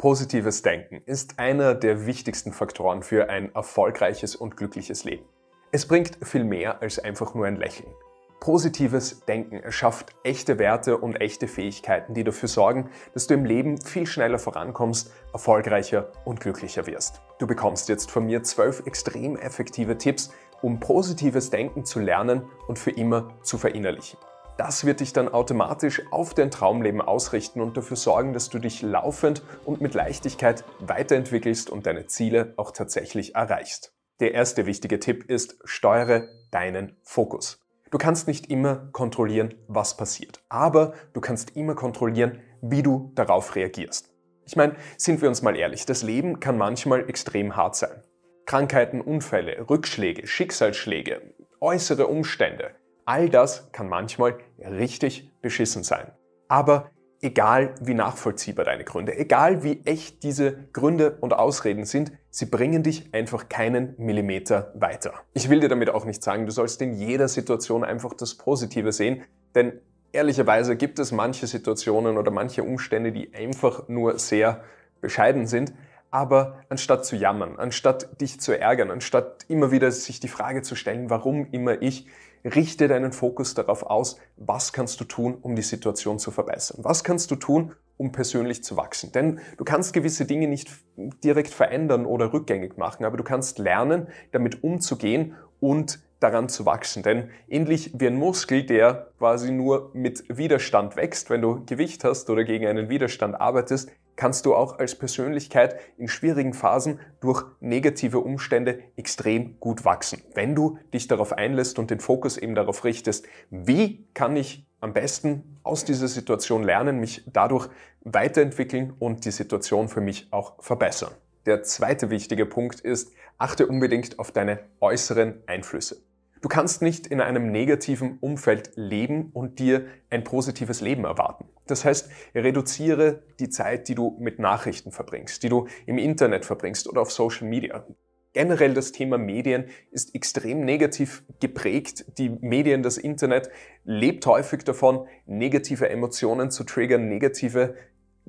Positives Denken ist einer der wichtigsten Faktoren für ein erfolgreiches und glückliches Leben. Es bringt viel mehr als einfach nur ein Lächeln. Positives Denken erschafft echte Werte und echte Fähigkeiten, die dafür sorgen, dass du im Leben viel schneller vorankommst, erfolgreicher und glücklicher wirst. Du bekommst jetzt von mir zwölf extrem effektive Tipps, um positives Denken zu lernen und für immer zu verinnerlichen. Das wird dich dann automatisch auf dein Traumleben ausrichten und dafür sorgen, dass du dich laufend und mit Leichtigkeit weiterentwickelst und deine Ziele auch tatsächlich erreichst. Der erste wichtige Tipp ist, steuere deinen Fokus. Du kannst nicht immer kontrollieren, was passiert, aber du kannst immer kontrollieren, wie du darauf reagierst. Ich meine, sind wir uns mal ehrlich, das Leben kann manchmal extrem hart sein. Krankheiten, Unfälle, Rückschläge, Schicksalsschläge, äußere Umstände, All das kann manchmal richtig beschissen sein. Aber egal wie nachvollziehbar deine Gründe, egal wie echt diese Gründe und Ausreden sind, sie bringen dich einfach keinen Millimeter weiter. Ich will dir damit auch nicht sagen, du sollst in jeder Situation einfach das Positive sehen, denn ehrlicherweise gibt es manche Situationen oder manche Umstände, die einfach nur sehr bescheiden sind. Aber anstatt zu jammern, anstatt dich zu ärgern, anstatt immer wieder sich die Frage zu stellen, warum immer ich, richte deinen Fokus darauf aus, was kannst du tun, um die Situation zu verbessern? Was kannst du tun, um persönlich zu wachsen? Denn du kannst gewisse Dinge nicht direkt verändern oder rückgängig machen, aber du kannst lernen, damit umzugehen und daran zu wachsen. Denn ähnlich wie ein Muskel, der quasi nur mit Widerstand wächst, wenn du Gewicht hast oder gegen einen Widerstand arbeitest, kannst du auch als Persönlichkeit in schwierigen Phasen durch negative Umstände extrem gut wachsen, wenn du dich darauf einlässt und den Fokus eben darauf richtest, wie kann ich am besten aus dieser Situation lernen, mich dadurch weiterentwickeln und die Situation für mich auch verbessern. Der zweite wichtige Punkt ist, achte unbedingt auf deine äußeren Einflüsse. Du kannst nicht in einem negativen Umfeld leben und dir ein positives Leben erwarten. Das heißt, reduziere die Zeit, die du mit Nachrichten verbringst, die du im Internet verbringst oder auf Social Media. Generell das Thema Medien ist extrem negativ geprägt. Die Medien, das Internet lebt häufig davon, negative Emotionen zu triggern, negative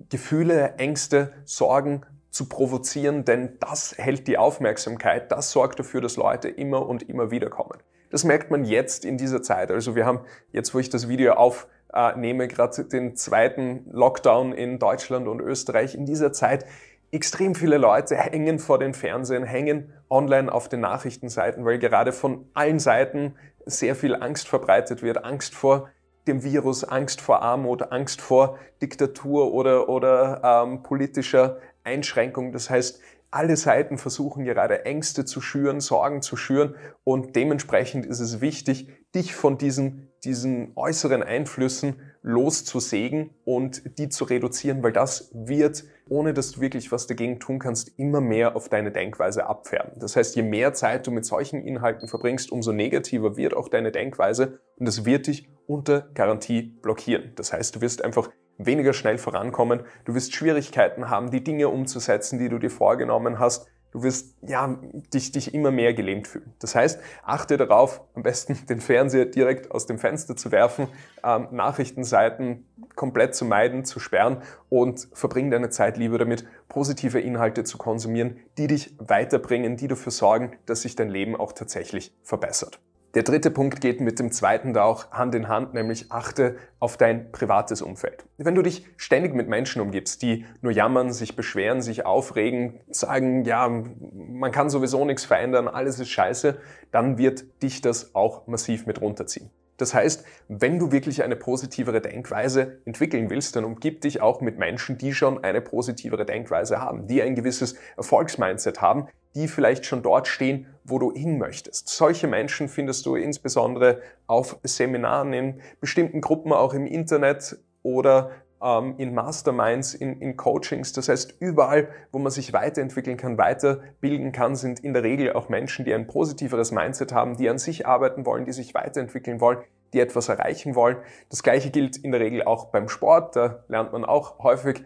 Gefühle, Ängste, Sorgen zu provozieren, denn das hält die Aufmerksamkeit, das sorgt dafür, dass Leute immer und immer wieder kommen. Das merkt man jetzt in dieser Zeit. Also wir haben jetzt, wo ich das Video aufnehme, gerade den zweiten Lockdown in Deutschland und Österreich. In dieser Zeit extrem viele Leute hängen vor den Fernsehen, hängen online auf den Nachrichtenseiten, weil gerade von allen Seiten sehr viel Angst verbreitet wird. Angst vor dem Virus, Angst vor Armut, Angst vor Diktatur oder, oder ähm, politischer Einschränkung. Das heißt, alle Seiten versuchen gerade Ängste zu schüren, Sorgen zu schüren und dementsprechend ist es wichtig, dich von diesen, diesen äußeren Einflüssen loszusägen und die zu reduzieren, weil das wird, ohne dass du wirklich was dagegen tun kannst, immer mehr auf deine Denkweise abfärben. Das heißt, je mehr Zeit du mit solchen Inhalten verbringst, umso negativer wird auch deine Denkweise und es wird dich unter Garantie blockieren. Das heißt, du wirst einfach weniger schnell vorankommen, du wirst Schwierigkeiten haben, die Dinge umzusetzen, die du dir vorgenommen hast. Du wirst ja, dich, dich immer mehr gelähmt fühlen. Das heißt, achte darauf, am besten den Fernseher direkt aus dem Fenster zu werfen, ähm, Nachrichtenseiten komplett zu meiden, zu sperren und verbring deine Zeit lieber damit, positive Inhalte zu konsumieren, die dich weiterbringen, die dafür sorgen, dass sich dein Leben auch tatsächlich verbessert. Der dritte Punkt geht mit dem zweiten da auch Hand in Hand, nämlich achte auf dein privates Umfeld. Wenn du dich ständig mit Menschen umgibst, die nur jammern, sich beschweren, sich aufregen, sagen, ja, man kann sowieso nichts verändern, alles ist scheiße, dann wird dich das auch massiv mit runterziehen. Das heißt, wenn du wirklich eine positivere Denkweise entwickeln willst, dann umgib dich auch mit Menschen, die schon eine positivere Denkweise haben, die ein gewisses Erfolgsmindset haben, die vielleicht schon dort stehen, wo du hin möchtest. Solche Menschen findest du insbesondere auf Seminaren, in bestimmten Gruppen, auch im Internet oder ähm, in Masterminds, in, in, Coachings. Das heißt, überall, wo man sich weiterentwickeln kann, weiterbilden kann, sind in der Regel auch Menschen, die ein positiveres Mindset haben, die an sich arbeiten wollen, die sich weiterentwickeln wollen, die etwas erreichen wollen. Das Gleiche gilt in der Regel auch beim Sport. Da lernt man auch häufig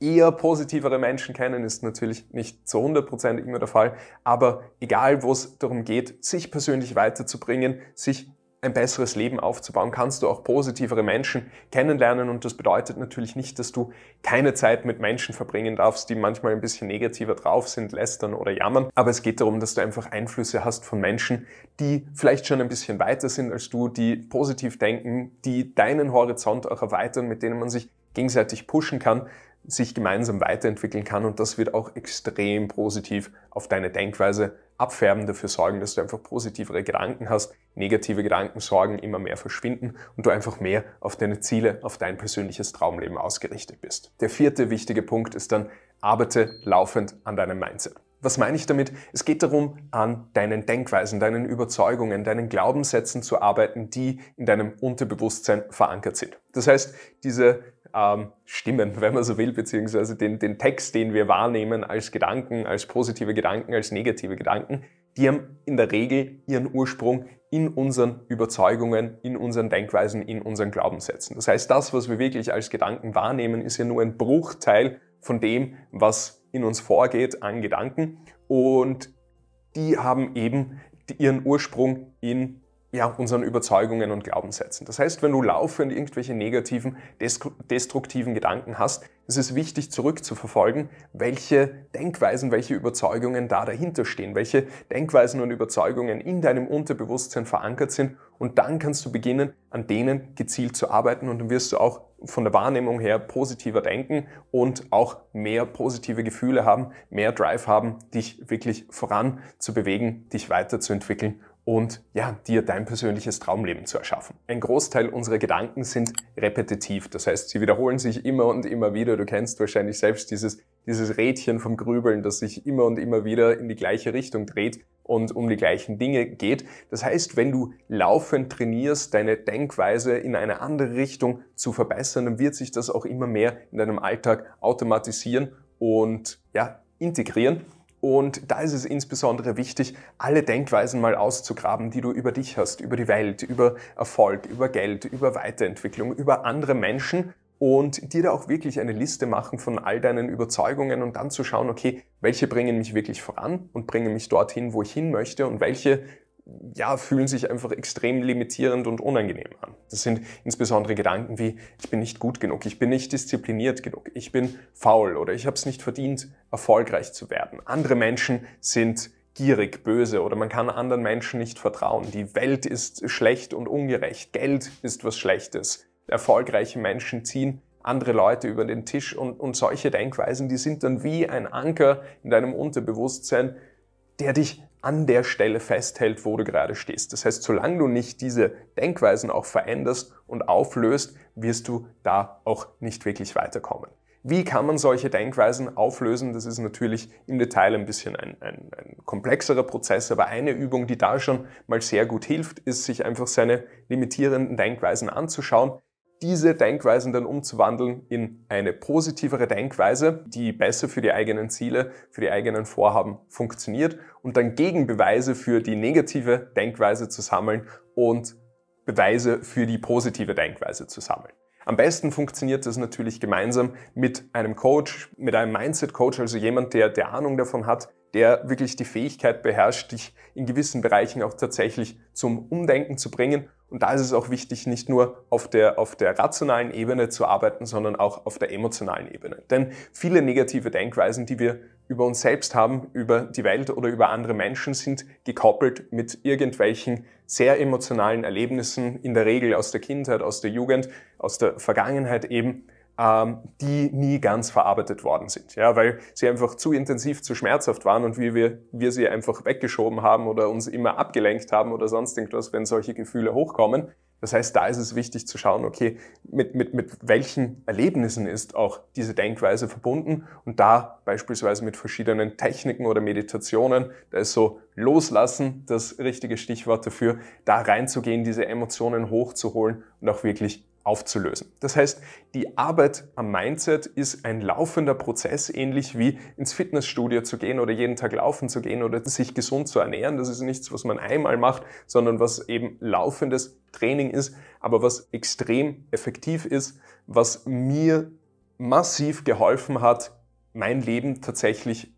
eher positivere Menschen kennen, ist natürlich nicht zu 100% immer der Fall, aber egal wo es darum geht, sich persönlich weiterzubringen, sich ein besseres Leben aufzubauen, kannst du auch positivere Menschen kennenlernen und das bedeutet natürlich nicht, dass du keine Zeit mit Menschen verbringen darfst, die manchmal ein bisschen negativer drauf sind, lästern oder jammern, aber es geht darum, dass du einfach Einflüsse hast von Menschen, die vielleicht schon ein bisschen weiter sind als du, die positiv denken, die deinen Horizont auch erweitern, mit denen man sich gegenseitig pushen kann, sich gemeinsam weiterentwickeln kann und das wird auch extrem positiv auf deine Denkweise abfärben, dafür sorgen, dass du einfach positivere Gedanken hast, negative Gedanken, Sorgen immer mehr verschwinden und du einfach mehr auf deine Ziele, auf dein persönliches Traumleben ausgerichtet bist. Der vierte wichtige Punkt ist dann, arbeite laufend an deinem Mindset. Was meine ich damit? Es geht darum, an deinen Denkweisen, deinen Überzeugungen, deinen Glaubenssätzen zu arbeiten, die in deinem Unterbewusstsein verankert sind. Das heißt, diese ähm, Stimmen, wenn man so will, beziehungsweise den, den Text, den wir wahrnehmen als Gedanken, als positive Gedanken, als negative Gedanken, die haben in der Regel ihren Ursprung in unseren Überzeugungen, in unseren Denkweisen, in unseren Glaubenssätzen. Das heißt, das, was wir wirklich als Gedanken wahrnehmen, ist ja nur ein Bruchteil von dem, was in uns vorgeht an Gedanken. Und die haben eben ihren Ursprung in ja, unseren Überzeugungen und Glaubenssätzen. Das heißt, wenn du laufend irgendwelche negativen, destruktiven Gedanken hast, ist es wichtig zurückzuverfolgen, welche Denkweisen, welche Überzeugungen da dahinter stehen, welche Denkweisen und Überzeugungen in deinem Unterbewusstsein verankert sind. Und dann kannst du beginnen, an denen gezielt zu arbeiten und dann wirst du auch von der Wahrnehmung her positiver denken und auch mehr positive Gefühle haben, mehr Drive haben, dich wirklich voran zu bewegen, dich weiterzuentwickeln und ja, dir dein persönliches Traumleben zu erschaffen. Ein Großteil unserer Gedanken sind repetitiv, das heißt, sie wiederholen sich immer und immer wieder. Du kennst wahrscheinlich selbst dieses, dieses Rädchen vom Grübeln, das sich immer und immer wieder in die gleiche Richtung dreht und um die gleichen Dinge geht. Das heißt, wenn du laufend trainierst, deine Denkweise in eine andere Richtung zu verbessern, dann wird sich das auch immer mehr in deinem Alltag automatisieren und ja, integrieren und da ist es insbesondere wichtig, alle Denkweisen mal auszugraben, die du über dich hast, über die Welt, über Erfolg, über Geld, über Weiterentwicklung, über andere Menschen und dir da auch wirklich eine Liste machen von all deinen Überzeugungen und dann zu schauen, okay, welche bringen mich wirklich voran und bringen mich dorthin, wo ich hin möchte und welche ja, fühlen sich einfach extrem limitierend und unangenehm an. Das sind insbesondere Gedanken wie, ich bin nicht gut genug, ich bin nicht diszipliniert genug, ich bin faul oder ich habe es nicht verdient, erfolgreich zu werden. Andere Menschen sind gierig, böse oder man kann anderen Menschen nicht vertrauen. Die Welt ist schlecht und ungerecht, Geld ist was Schlechtes. Erfolgreiche Menschen ziehen andere Leute über den Tisch und, und solche Denkweisen, die sind dann wie ein Anker in deinem Unterbewusstsein, der dich an der Stelle festhält, wo du gerade stehst. Das heißt, solange du nicht diese Denkweisen auch veränderst und auflöst, wirst du da auch nicht wirklich weiterkommen. Wie kann man solche Denkweisen auflösen? Das ist natürlich im Detail ein bisschen ein, ein, ein, komplexerer Prozess, aber eine Übung, die da schon mal sehr gut hilft, ist, sich einfach seine limitierenden Denkweisen anzuschauen, diese Denkweisen dann umzuwandeln in eine positivere Denkweise, die besser für die eigenen Ziele, für die eigenen Vorhaben funktioniert und dann Gegenbeweise für die negative Denkweise zu sammeln und Beweise für die positive Denkweise zu sammeln. Am besten funktioniert das natürlich gemeinsam mit einem Coach, mit einem Mindset-Coach, also jemand, der, der Ahnung davon hat, der wirklich die Fähigkeit beherrscht, dich in gewissen Bereichen auch tatsächlich zum Umdenken zu bringen und da ist es auch wichtig, nicht nur auf der, auf der rationalen Ebene zu arbeiten, sondern auch auf der emotionalen Ebene. Denn viele negative Denkweisen, die wir über uns selbst haben, über die Welt oder über andere Menschen, sind gekoppelt mit irgendwelchen sehr emotionalen Erlebnissen, in der Regel aus der Kindheit, aus der Jugend, aus der Vergangenheit eben, ähm, die nie ganz verarbeitet worden sind, ja, weil sie einfach zu intensiv, zu schmerzhaft waren und wie wir, wir sie einfach weggeschoben haben oder uns immer abgelenkt haben oder sonst irgendwas, wenn solche Gefühle hochkommen. Das heißt, da ist es wichtig zu schauen, okay, mit, mit, mit welchen Erlebnissen ist auch diese Denkweise verbunden und da beispielsweise mit verschiedenen Techniken oder Meditationen, da ist so Loslassen das richtige Stichwort dafür, da reinzugehen, diese Emotionen hochzuholen und auch wirklich aufzulösen. Das heißt, die Arbeit am Mindset ist ein laufender Prozess, ähnlich wie ins Fitnessstudio zu gehen oder jeden Tag laufen zu gehen oder sich gesund zu ernähren. Das ist nichts, was man einmal macht, sondern was eben laufendes Training ist, aber was extrem effektiv ist, was mir massiv geholfen hat, mein Leben tatsächlich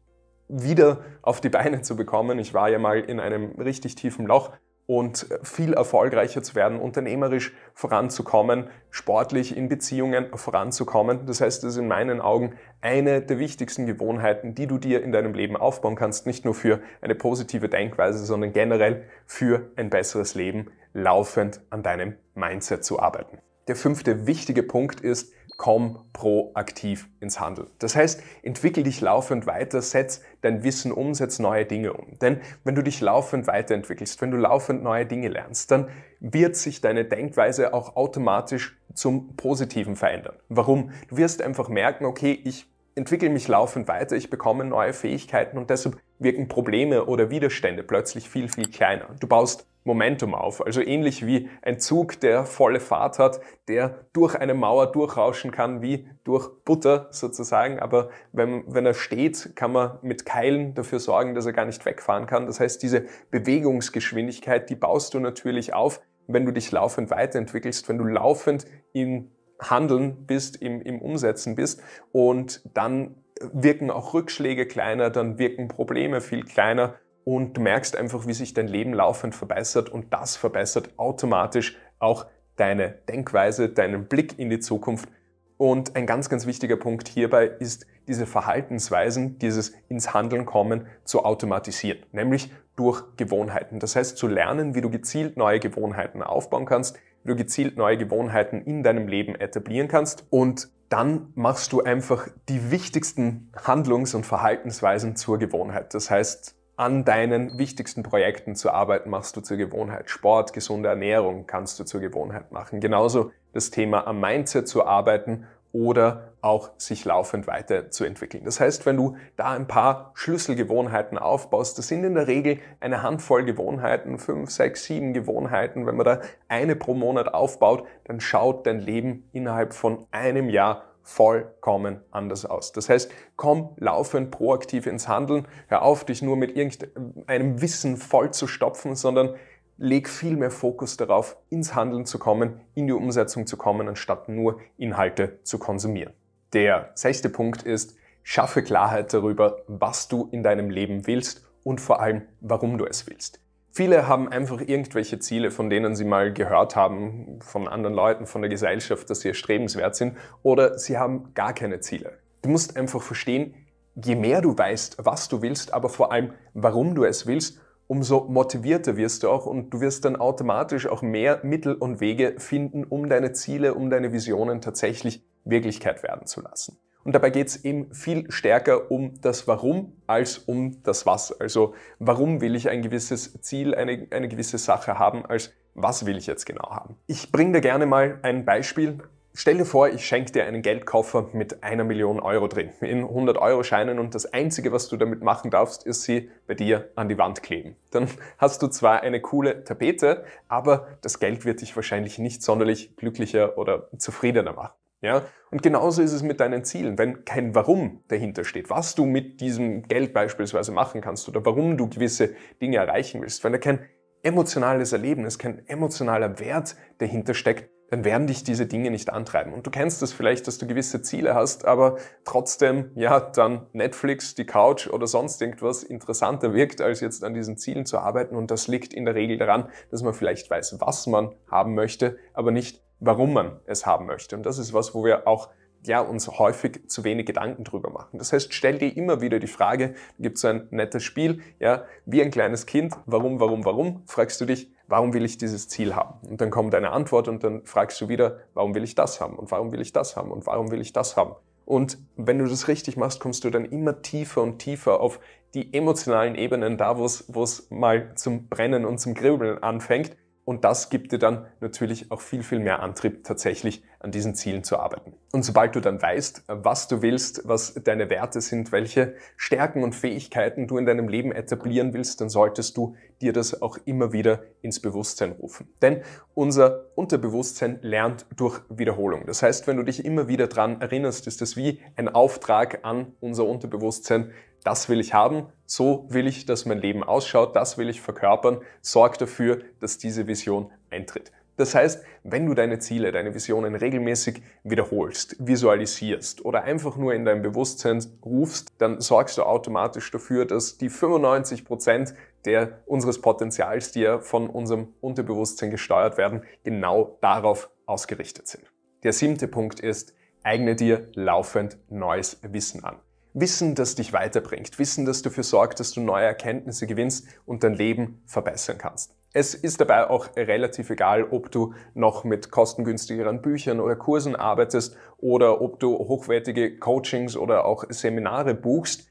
wieder auf die Beine zu bekommen. Ich war ja mal in einem richtig tiefen Loch, und viel erfolgreicher zu werden, unternehmerisch voranzukommen, sportlich in Beziehungen voranzukommen. Das heißt, es ist in meinen Augen eine der wichtigsten Gewohnheiten, die du dir in deinem Leben aufbauen kannst, nicht nur für eine positive Denkweise, sondern generell für ein besseres Leben laufend an deinem Mindset zu arbeiten. Der fünfte wichtige Punkt ist, komm proaktiv ins Handeln. Das heißt, entwickel dich laufend weiter, setz dein Wissen um, setz neue Dinge um. Denn wenn du dich laufend weiterentwickelst, wenn du laufend neue Dinge lernst, dann wird sich deine Denkweise auch automatisch zum Positiven verändern. Warum? Du wirst einfach merken, okay, ich entwickle mich laufend weiter, ich bekomme neue Fähigkeiten und deshalb wirken Probleme oder Widerstände plötzlich viel, viel kleiner. Du baust Momentum auf, also ähnlich wie ein Zug, der volle Fahrt hat, der durch eine Mauer durchrauschen kann, wie durch Butter sozusagen, aber wenn, wenn er steht, kann man mit Keilen dafür sorgen, dass er gar nicht wegfahren kann. Das heißt, diese Bewegungsgeschwindigkeit, die baust du natürlich auf, wenn du dich laufend weiterentwickelst, wenn du laufend in Handeln bist, im, im Umsetzen bist und dann wirken auch Rückschläge kleiner, dann wirken Probleme viel kleiner und du merkst einfach, wie sich dein Leben laufend verbessert und das verbessert automatisch auch deine Denkweise, deinen Blick in die Zukunft. Und ein ganz, ganz wichtiger Punkt hierbei ist, diese Verhaltensweisen, dieses ins Handeln kommen zu automatisieren, nämlich durch Gewohnheiten. Das heißt, zu lernen, wie du gezielt neue Gewohnheiten aufbauen kannst, wie du gezielt neue Gewohnheiten in deinem Leben etablieren kannst. Und dann machst du einfach die wichtigsten Handlungs- und Verhaltensweisen zur Gewohnheit. Das heißt, an deinen wichtigsten Projekten zu arbeiten, machst du zur Gewohnheit. Sport, gesunde Ernährung kannst du zur Gewohnheit machen. Genauso das Thema am Mindset zu arbeiten oder auch sich laufend weiterzuentwickeln. Das heißt, wenn du da ein paar Schlüsselgewohnheiten aufbaust, das sind in der Regel eine Handvoll Gewohnheiten, fünf, sechs, sieben Gewohnheiten. Wenn man da eine pro Monat aufbaut, dann schaut dein Leben innerhalb von einem Jahr vollkommen anders aus. Das heißt, komm laufend proaktiv ins Handeln, hör auf, dich nur mit irgendeinem Wissen vollzustopfen, sondern leg viel mehr Fokus darauf, ins Handeln zu kommen, in die Umsetzung zu kommen, anstatt nur Inhalte zu konsumieren. Der sechste Punkt ist, schaffe Klarheit darüber, was du in deinem Leben willst und vor allem, warum du es willst. Viele haben einfach irgendwelche Ziele, von denen sie mal gehört haben, von anderen Leuten, von der Gesellschaft, dass sie erstrebenswert sind, oder sie haben gar keine Ziele. Du musst einfach verstehen, je mehr du weißt, was du willst, aber vor allem, warum du es willst, umso motivierter wirst du auch und du wirst dann automatisch auch mehr Mittel und Wege finden, um deine Ziele, um deine Visionen tatsächlich Wirklichkeit werden zu lassen. Und dabei geht es eben viel stärker um das Warum als um das Was. Also warum will ich ein gewisses Ziel, eine, eine gewisse Sache haben, als was will ich jetzt genau haben. Ich bringe dir gerne mal ein Beispiel Stell dir vor, ich schenke dir einen Geldkoffer mit einer Million Euro drin, in 100 Euro Scheinen und das Einzige, was du damit machen darfst, ist sie bei dir an die Wand kleben. Dann hast du zwar eine coole Tapete, aber das Geld wird dich wahrscheinlich nicht sonderlich glücklicher oder zufriedener machen. Ja? Und genauso ist es mit deinen Zielen. Wenn kein Warum dahinter steht, was du mit diesem Geld beispielsweise machen kannst oder warum du gewisse Dinge erreichen willst, wenn da kein emotionales Erlebnis, kein emotionaler Wert dahinter steckt, dann werden dich diese Dinge nicht antreiben. Und du kennst das vielleicht, dass du gewisse Ziele hast, aber trotzdem, ja, dann Netflix, die Couch oder sonst irgendwas interessanter wirkt, als jetzt an diesen Zielen zu arbeiten. Und das liegt in der Regel daran, dass man vielleicht weiß, was man haben möchte, aber nicht, warum man es haben möchte. Und das ist was, wo wir auch ja, uns häufig zu wenig Gedanken drüber machen. Das heißt, stell dir immer wieder die Frage, gibt so ein nettes Spiel, ja, wie ein kleines Kind, warum, warum, warum, fragst du dich, warum will ich dieses Ziel haben? Und dann kommt eine Antwort und dann fragst du wieder, warum will ich das haben? Und warum will ich das haben? Und warum will ich das haben? Und wenn du das richtig machst, kommst du dann immer tiefer und tiefer auf die emotionalen Ebenen, da wo es mal zum Brennen und zum Grübeln anfängt. Und das gibt dir dann natürlich auch viel, viel mehr Antrieb, tatsächlich an diesen Zielen zu arbeiten. Und sobald du dann weißt, was du willst, was deine Werte sind, welche Stärken und Fähigkeiten du in deinem Leben etablieren willst, dann solltest du dir das auch immer wieder ins Bewusstsein rufen. Denn unser Unterbewusstsein lernt durch Wiederholung. Das heißt, wenn du dich immer wieder dran erinnerst, ist das wie ein Auftrag an unser Unterbewusstsein, das will ich haben, so will ich, dass mein Leben ausschaut, das will ich verkörpern, sorg dafür, dass diese Vision eintritt. Das heißt, wenn du deine Ziele, deine Visionen regelmäßig wiederholst, visualisierst oder einfach nur in dein Bewusstsein rufst, dann sorgst du automatisch dafür, dass die 95 Prozent der unseres Potenzials, die ja von unserem Unterbewusstsein gesteuert werden, genau darauf ausgerichtet sind. Der siebte Punkt ist, eigne dir laufend neues Wissen an. Wissen, das dich weiterbringt, Wissen, das dafür sorgt, dass du neue Erkenntnisse gewinnst und dein Leben verbessern kannst. Es ist dabei auch relativ egal, ob du noch mit kostengünstigeren Büchern oder Kursen arbeitest oder ob du hochwertige Coachings oder auch Seminare buchst.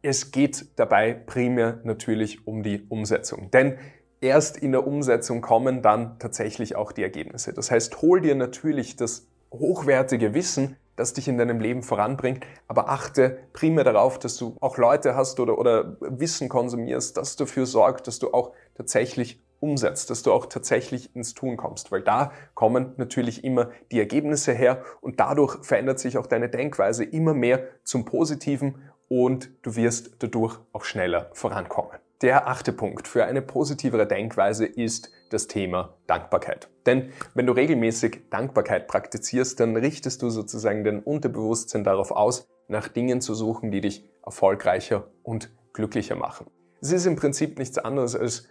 Es geht dabei primär natürlich um die Umsetzung. Denn erst in der Umsetzung kommen dann tatsächlich auch die Ergebnisse. Das heißt, hol dir natürlich das hochwertige Wissen, das dich in deinem Leben voranbringt. Aber achte primär darauf, dass du auch Leute hast oder, oder Wissen konsumierst, das dafür sorgt, dass du auch tatsächlich umsetzt, dass du auch tatsächlich ins Tun kommst, weil da kommen natürlich immer die Ergebnisse her und dadurch verändert sich auch deine Denkweise immer mehr zum Positiven und du wirst dadurch auch schneller vorankommen. Der achte Punkt für eine positivere Denkweise ist, das Thema Dankbarkeit. Denn wenn du regelmäßig Dankbarkeit praktizierst, dann richtest du sozusagen dein Unterbewusstsein darauf aus, nach Dingen zu suchen, die dich erfolgreicher und glücklicher machen. Es ist im Prinzip nichts anderes als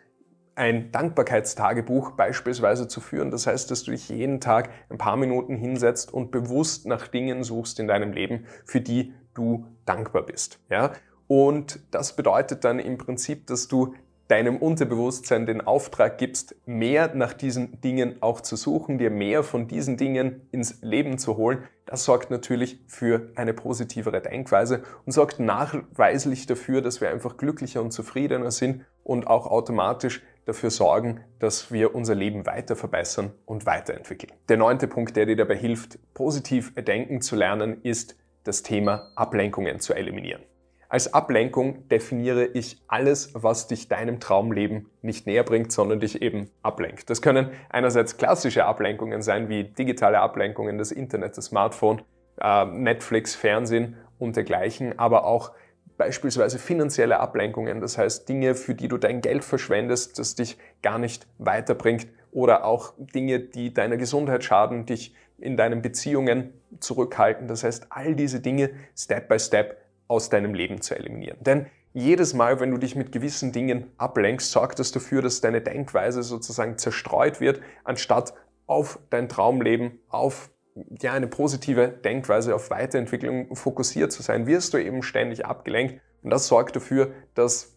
ein Dankbarkeitstagebuch beispielsweise zu führen. Das heißt, dass du dich jeden Tag ein paar Minuten hinsetzt und bewusst nach Dingen suchst in deinem Leben, für die du dankbar bist. Ja? Und das bedeutet dann im Prinzip, dass du deinem Unterbewusstsein den Auftrag gibst, mehr nach diesen Dingen auch zu suchen, dir mehr von diesen Dingen ins Leben zu holen, das sorgt natürlich für eine positivere Denkweise und sorgt nachweislich dafür, dass wir einfach glücklicher und zufriedener sind und auch automatisch dafür sorgen, dass wir unser Leben weiter verbessern und weiterentwickeln. Der neunte Punkt, der dir dabei hilft, positiv denken zu lernen, ist das Thema Ablenkungen zu eliminieren. Als Ablenkung definiere ich alles, was dich deinem Traumleben nicht näher bringt, sondern dich eben ablenkt. Das können einerseits klassische Ablenkungen sein, wie digitale Ablenkungen, das Internet, das Smartphone, ähm, Netflix, Fernsehen und dergleichen, aber auch beispielsweise finanzielle Ablenkungen, das heißt Dinge, für die du dein Geld verschwendest, das dich gar nicht weiterbringt oder auch Dinge, die deiner Gesundheit schaden, dich in deinen Beziehungen zurückhalten. Das heißt, all diese Dinge Step by Step aus deinem Leben zu eliminieren. Denn jedes Mal, wenn du dich mit gewissen Dingen ablenkst, sorgt das dafür, dass deine Denkweise sozusagen zerstreut wird, anstatt auf dein Traumleben, auf ja, eine positive Denkweise, auf Weiterentwicklung fokussiert zu sein, wirst du eben ständig abgelenkt. Und das sorgt dafür, dass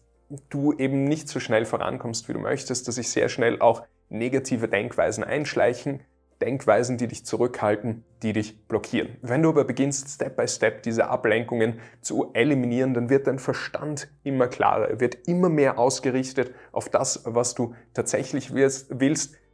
du eben nicht so schnell vorankommst, wie du möchtest, dass sich sehr schnell auch negative Denkweisen einschleichen Denkweisen, die dich zurückhalten, die dich blockieren. Wenn du aber beginnst, Step by Step diese Ablenkungen zu eliminieren, dann wird dein Verstand immer klarer. Er wird immer mehr ausgerichtet auf das, was du tatsächlich willst.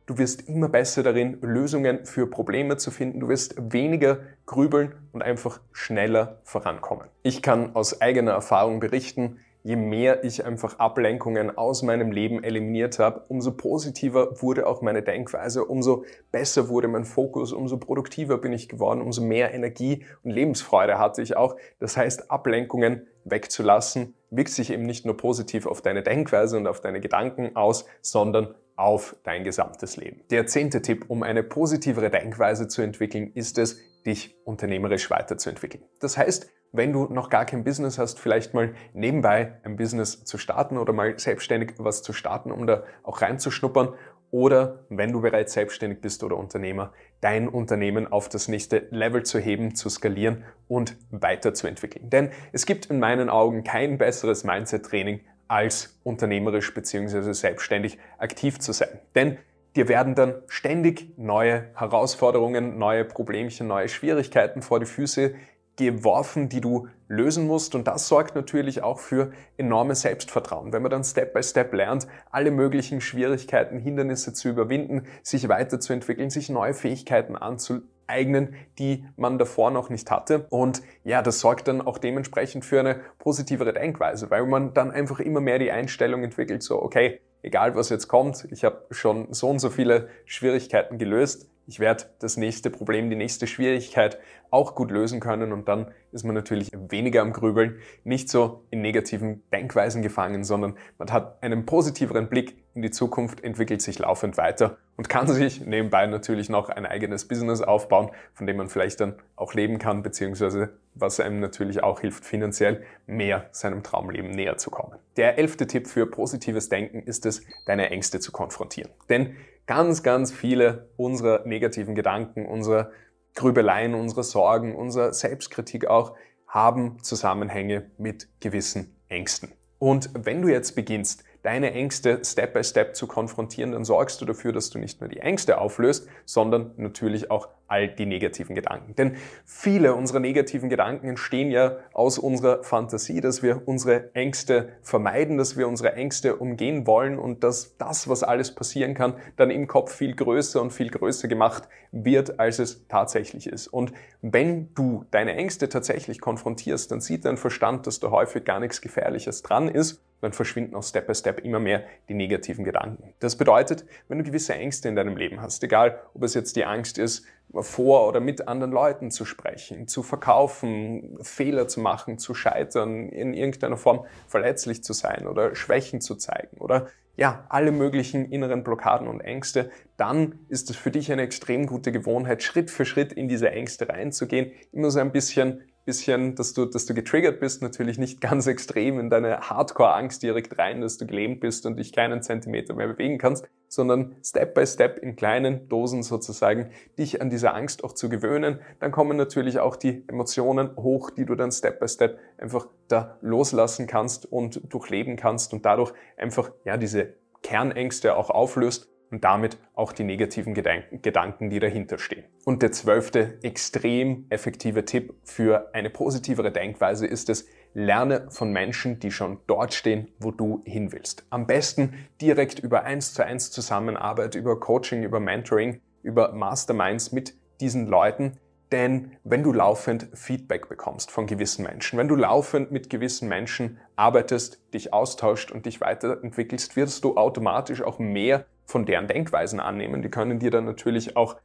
Du wirst immer besser darin, Lösungen für Probleme zu finden. Du wirst weniger grübeln und einfach schneller vorankommen. Ich kann aus eigener Erfahrung berichten, je mehr ich einfach Ablenkungen aus meinem Leben eliminiert habe, umso positiver wurde auch meine Denkweise, umso besser wurde mein Fokus, umso produktiver bin ich geworden, umso mehr Energie und Lebensfreude hatte ich auch. Das heißt, Ablenkungen wegzulassen, wirkt sich eben nicht nur positiv auf deine Denkweise und auf deine Gedanken aus, sondern auf dein gesamtes Leben. Der zehnte Tipp, um eine positivere Denkweise zu entwickeln, ist es, dich unternehmerisch weiterzuentwickeln. Das heißt, wenn du noch gar kein Business hast, vielleicht mal nebenbei ein Business zu starten oder mal selbstständig was zu starten, um da auch reinzuschnuppern. Oder wenn du bereits selbstständig bist oder Unternehmer, dein Unternehmen auf das nächste Level zu heben, zu skalieren und weiterzuentwickeln. Denn es gibt in meinen Augen kein besseres Mindset-Training, als unternehmerisch bzw. selbstständig aktiv zu sein. Denn dir werden dann ständig neue Herausforderungen, neue Problemchen, neue Schwierigkeiten vor die Füße geworfen, die du lösen musst. Und das sorgt natürlich auch für enormes Selbstvertrauen, wenn man dann Step by Step lernt, alle möglichen Schwierigkeiten, Hindernisse zu überwinden, sich weiterzuentwickeln, sich neue Fähigkeiten anzueignen, die man davor noch nicht hatte. Und ja, das sorgt dann auch dementsprechend für eine positivere Denkweise, weil man dann einfach immer mehr die Einstellung entwickelt, so, okay, egal was jetzt kommt, ich habe schon so und so viele Schwierigkeiten gelöst, ich werde das nächste Problem, die nächste Schwierigkeit auch gut lösen können und dann ist man natürlich weniger am Grübeln, nicht so in negativen Denkweisen gefangen, sondern man hat einen positiveren Blick in die Zukunft, entwickelt sich laufend weiter und kann sich nebenbei natürlich noch ein eigenes Business aufbauen, von dem man vielleicht dann auch leben kann, beziehungsweise was einem natürlich auch hilft, finanziell mehr seinem Traumleben näher zu kommen. Der elfte Tipp für positives Denken ist es, deine Ängste zu konfrontieren. Denn ganz, ganz viele unserer negativen Gedanken, unserer Grübeleien, unserer Sorgen, unserer Selbstkritik auch haben Zusammenhänge mit gewissen Ängsten. Und wenn du jetzt beginnst, deine Ängste Step by Step zu konfrontieren, dann sorgst du dafür, dass du nicht nur die Ängste auflöst, sondern natürlich auch all die negativen Gedanken. Denn viele unserer negativen Gedanken entstehen ja aus unserer Fantasie, dass wir unsere Ängste vermeiden, dass wir unsere Ängste umgehen wollen und dass das, was alles passieren kann, dann im Kopf viel größer und viel größer gemacht wird, als es tatsächlich ist. Und wenn du deine Ängste tatsächlich konfrontierst, dann sieht dein Verstand, dass da häufig gar nichts Gefährliches dran ist dann verschwinden auch Step by Step immer mehr die negativen Gedanken. Das bedeutet, wenn du gewisse Ängste in deinem Leben hast, egal ob es jetzt die Angst ist, vor oder mit anderen Leuten zu sprechen, zu verkaufen, Fehler zu machen, zu scheitern, in irgendeiner Form verletzlich zu sein oder Schwächen zu zeigen oder ja, alle möglichen inneren Blockaden und Ängste, dann ist es für dich eine extrem gute Gewohnheit, Schritt für Schritt in diese Ängste reinzugehen, immer so ein bisschen bisschen, dass du, dass du getriggert bist, natürlich nicht ganz extrem in deine Hardcore-Angst direkt rein, dass du gelähmt bist und dich keinen Zentimeter mehr bewegen kannst, sondern Step by Step in kleinen Dosen sozusagen dich an diese Angst auch zu gewöhnen. Dann kommen natürlich auch die Emotionen hoch, die du dann Step by Step einfach da loslassen kannst und durchleben kannst und dadurch einfach ja diese Kernängste auch auflöst und damit auch die negativen Gedanken, die dahinter stehen. Und der zwölfte extrem effektive Tipp für eine positivere Denkweise ist es, lerne von Menschen, die schon dort stehen, wo du hin willst. Am besten direkt über eins zu eins Zusammenarbeit, über Coaching, über Mentoring, über Masterminds mit diesen Leuten, denn wenn du laufend Feedback bekommst von gewissen Menschen, wenn du laufend mit gewissen Menschen arbeitest, dich austauscht und dich weiterentwickelst, wirst du automatisch auch mehr von deren Denkweisen annehmen. Die können dir dann natürlich auch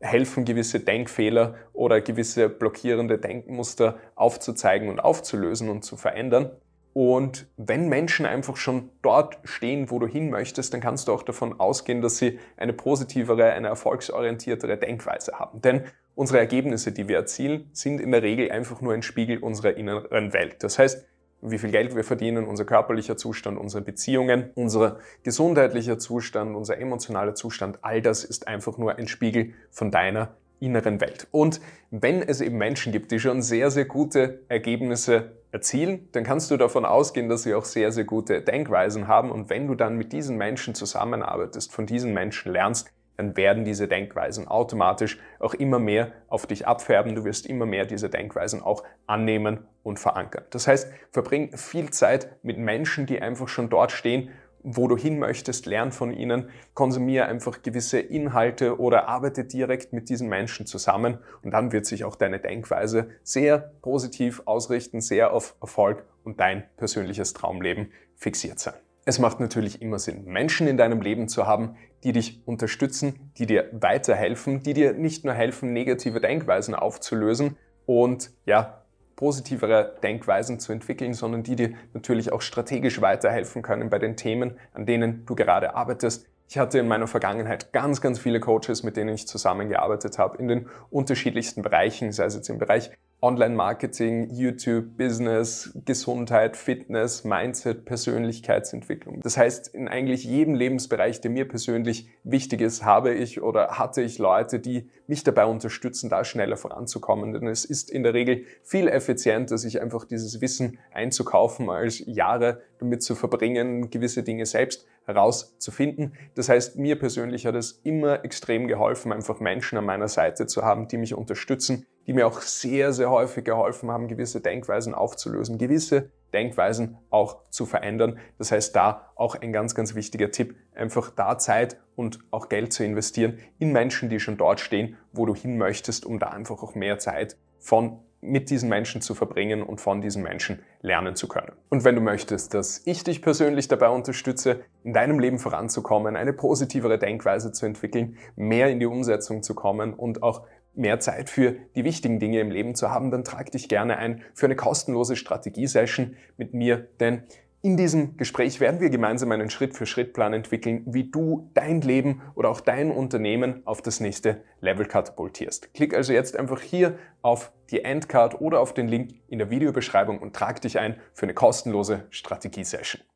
helfen, gewisse Denkfehler oder gewisse blockierende Denkmuster aufzuzeigen und aufzulösen und zu verändern. Und wenn Menschen einfach schon dort stehen, wo du hin möchtest, dann kannst du auch davon ausgehen, dass sie eine positivere, eine erfolgsorientiertere Denkweise haben. Denn unsere Ergebnisse, die wir erzielen, sind in der Regel einfach nur ein Spiegel unserer inneren Welt. Das heißt, wie viel Geld wir verdienen, unser körperlicher Zustand, unsere Beziehungen, unser gesundheitlicher Zustand, unser emotionaler Zustand, all das ist einfach nur ein Spiegel von deiner inneren Welt. Und wenn es eben Menschen gibt, die schon sehr, sehr gute Ergebnisse erzielen, dann kannst du davon ausgehen, dass sie auch sehr, sehr gute Denkweisen haben. Und wenn du dann mit diesen Menschen zusammenarbeitest, von diesen Menschen lernst, dann werden diese Denkweisen automatisch auch immer mehr auf dich abfärben. Du wirst immer mehr diese Denkweisen auch annehmen und verankern. Das heißt, verbring viel Zeit mit Menschen, die einfach schon dort stehen, wo du hin möchtest, lern von ihnen, konsumiere einfach gewisse Inhalte oder arbeite direkt mit diesen Menschen zusammen und dann wird sich auch deine Denkweise sehr positiv ausrichten, sehr auf Erfolg und dein persönliches Traumleben fixiert sein. Es macht natürlich immer Sinn, Menschen in deinem Leben zu haben, die dich unterstützen, die dir weiterhelfen, die dir nicht nur helfen, negative Denkweisen aufzulösen und ja, positivere Denkweisen zu entwickeln, sondern die dir natürlich auch strategisch weiterhelfen können bei den Themen, an denen du gerade arbeitest. Ich hatte in meiner Vergangenheit ganz, ganz viele Coaches, mit denen ich zusammengearbeitet habe, in den unterschiedlichsten Bereichen, sei es jetzt im Bereich Online-Marketing, YouTube, Business, Gesundheit, Fitness, Mindset, Persönlichkeitsentwicklung. Das heißt, in eigentlich jedem Lebensbereich, der mir persönlich wichtig ist, habe ich oder hatte ich Leute, die mich dabei unterstützen, da schneller voranzukommen. Denn es ist in der Regel viel effizienter, sich einfach dieses Wissen einzukaufen, als Jahre damit zu verbringen, gewisse Dinge selbst herauszufinden. Das heißt, mir persönlich hat es immer extrem geholfen, einfach Menschen an meiner Seite zu haben, die mich unterstützen, die mir auch sehr, sehr häufig geholfen haben, gewisse Denkweisen aufzulösen, gewisse Denkweisen auch zu verändern. Das heißt, da auch ein ganz, ganz wichtiger Tipp, einfach da Zeit und auch Geld zu investieren in Menschen, die schon dort stehen, wo du hin möchtest, um da einfach auch mehr Zeit von mit diesen Menschen zu verbringen und von diesen Menschen lernen zu können. Und wenn du möchtest, dass ich dich persönlich dabei unterstütze, in deinem Leben voranzukommen, eine positivere Denkweise zu entwickeln, mehr in die Umsetzung zu kommen und auch mehr Zeit für die wichtigen Dinge im Leben zu haben, dann trag dich gerne ein für eine kostenlose Strategiesession mit mir, denn in diesem Gespräch werden wir gemeinsam einen Schritt-für-Schritt-Plan entwickeln, wie du dein Leben oder auch dein Unternehmen auf das nächste Level katapultierst. Klick also jetzt einfach hier auf die Endcard oder auf den Link in der Videobeschreibung und trag dich ein für eine kostenlose Strategie-Session.